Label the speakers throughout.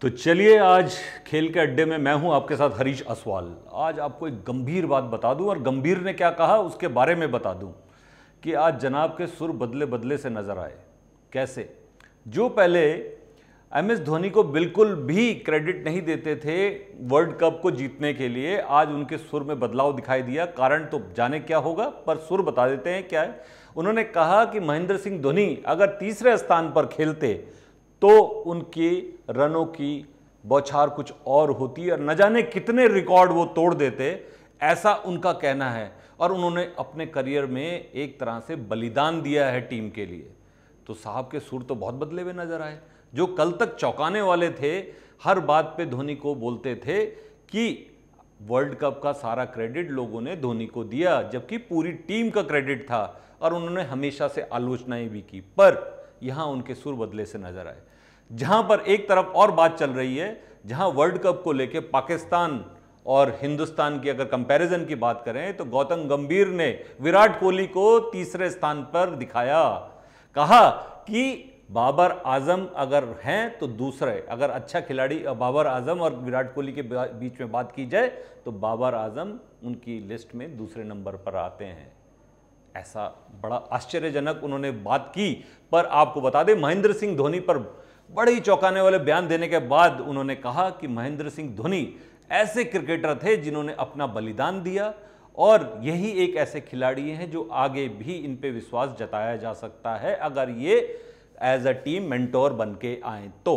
Speaker 1: तो चलिए आज खेल के अड्डे में मैं हूं आपके साथ हरीश असवाल आज आपको एक गंभीर बात बता दूं और गंभीर ने क्या कहा उसके बारे में बता दूं कि आज जनाब के सुर बदले बदले से नज़र आए कैसे जो पहले एम एस धोनी को बिल्कुल भी क्रेडिट नहीं देते थे वर्ल्ड कप को जीतने के लिए आज उनके सुर में बदलाव दिखाई दिया कारण तो जाने क्या होगा पर सुर बता देते हैं क्या है उन्होंने कहा कि महेंद्र सिंह धोनी अगर तीसरे स्थान पर खेलते तो उनके रनों की बौछार कुछ और होती है और न जाने कितने रिकॉर्ड वो तोड़ देते ऐसा उनका कहना है और उन्होंने अपने करियर में एक तरह से बलिदान दिया है टीम के लिए तो साहब के सुर तो बहुत बदले हुए नजर आए जो कल तक चौंकाने वाले थे हर बात पे धोनी को बोलते थे कि वर्ल्ड कप का सारा क्रेडिट लोगों ने धोनी को दिया जबकि पूरी टीम का क्रेडिट था और उन्होंने हमेशा से आलोचनाएं भी की पर यहां उनके सुर बदले से नजर आए जहां पर एक तरफ और बात चल रही है जहां वर्ल्ड कप को लेकर पाकिस्तान और हिंदुस्तान की अगर कंपैरिजन की बात करें तो गौतम गंभीर ने विराट कोहली को तीसरे स्थान पर दिखाया कहा कि बाबर आजम अगर हैं तो दूसरे अगर अच्छा खिलाड़ी बाबर आजम और विराट कोहली के बीच में बात की जाए तो बाबर आजम उनकी लिस्ट में दूसरे नंबर पर आते हैं ऐसा बड़ा आश्चर्यजनक उन्होंने बात की पर आपको बता दें महेंद्र सिंह धोनी पर बड़े ही चौंकाने वाले बयान देने के बाद उन्होंने कहा कि महेंद्र सिंह धोनी ऐसे क्रिकेटर थे जिन्होंने अपना बलिदान दिया और यही एक ऐसे खिलाड़ी हैं जो आगे भी इन पे विश्वास जताया जा सकता है अगर ये एज अ टीम मेंटोर बन के आए तो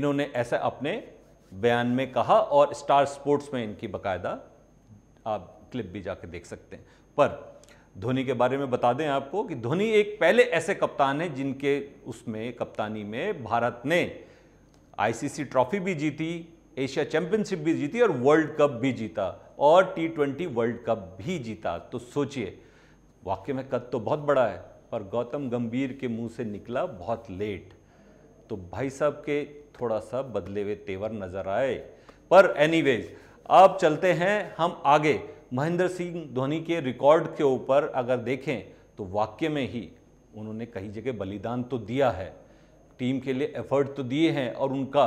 Speaker 1: इन्होंने ऐसा अपने बयान में कहा और स्टार स्पोर्ट्स में इनकी बकायदा आप क्लिप भी जाके देख सकते हैं पर धोनी के बारे में बता दें आपको कि धोनी एक पहले ऐसे कप्तान हैं जिनके उसमें कप्तानी में भारत ने आईसीसी ट्रॉफी भी जीती एशिया चैंपियनशिप भी जीती और वर्ल्ड कप भी जीता और टी ट्वेंटी वर्ल्ड कप भी जीता तो सोचिए वाक्य में कद तो बहुत बड़ा है पर गौतम गंभीर के मुंह से निकला बहुत लेट तो भाई साहब के थोड़ा सा बदले हुए तेवर नजर आए पर एनीवेज अब चलते हैं हम आगे महेंद्र सिंह धोनी के रिकॉर्ड के ऊपर अगर देखें तो वाक्य में ही उन्होंने कई जगह बलिदान तो दिया है टीम के लिए एफर्ट तो दिए हैं और उनका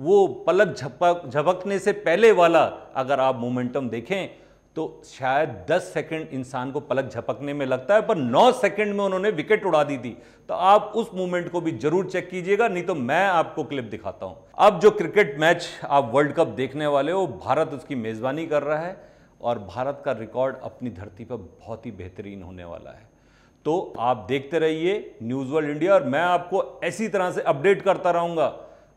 Speaker 1: वो पलक झपक झपकने से पहले वाला अगर आप मोमेंटम देखें तो शायद 10 सेकंड इंसान को पलक झपकने में लगता है पर 9 सेकंड में उन्होंने विकेट उड़ा दी थी तो आप उस मोमेंट को भी जरूर चेक कीजिएगा नहीं तो मैं आपको क्लिप दिखाता हूं अब जो क्रिकेट मैच आप वर्ल्ड कप देखने वाले हो भारत उसकी मेज़बानी कर रहा है और भारत का रिकॉर्ड अपनी धरती पर बहुत ही बेहतरीन होने वाला है तो आप देखते रहिए न्यूज़ वर्ल्ड इंडिया और मैं आपको ऐसी तरह से अपडेट करता रहूँगा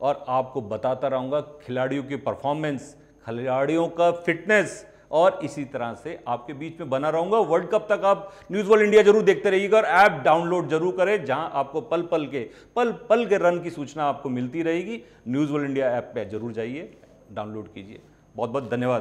Speaker 1: और आपको बताता रहूंगा खिलाड़ियों की परफॉर्मेंस खिलाड़ियों का फिटनेस और इसी तरह से आपके बीच में बना रहूंगा वर्ल्ड कप तक आप न्यूज वर्ल्ड इंडिया जरूर देखते रहिएगा और ऐप डाउनलोड जरूर करें जहां आपको पल पल के पल पल के रन की सूचना आपको मिलती रहेगी न्यूज वर्ल्ड इंडिया ऐप पर जरूर जाइए डाउनलोड कीजिए बहुत बहुत धन्यवाद